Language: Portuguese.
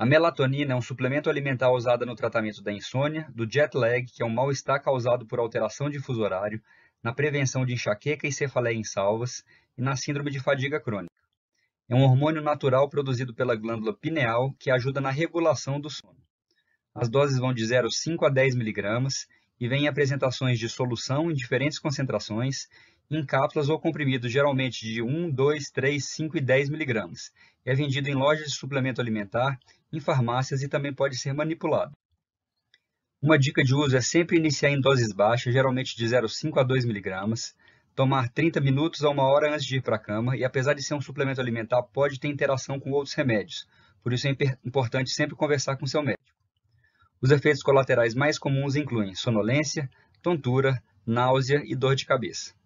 A melatonina é um suplemento alimentar usado no tratamento da insônia, do jet lag, que é um mal-estar causado por alteração de fuso horário, na prevenção de enxaqueca e cefaleia em salvas e na síndrome de fadiga crônica. É um hormônio natural produzido pela glândula pineal que ajuda na regulação do sono. As doses vão de 0,5 a 10 mg e vêm em apresentações de solução em diferentes concentrações, em cápsulas ou comprimidos, geralmente de 1, 2, 3, 5 e 10 mg. É vendido em lojas de suplemento alimentar em farmácias e também pode ser manipulado. Uma dica de uso é sempre iniciar em doses baixas, geralmente de 0,5 a 2 mg, tomar 30 minutos a uma hora antes de ir para a cama e, apesar de ser um suplemento alimentar, pode ter interação com outros remédios, por isso é importante sempre conversar com seu médico. Os efeitos colaterais mais comuns incluem sonolência, tontura, náusea e dor de cabeça.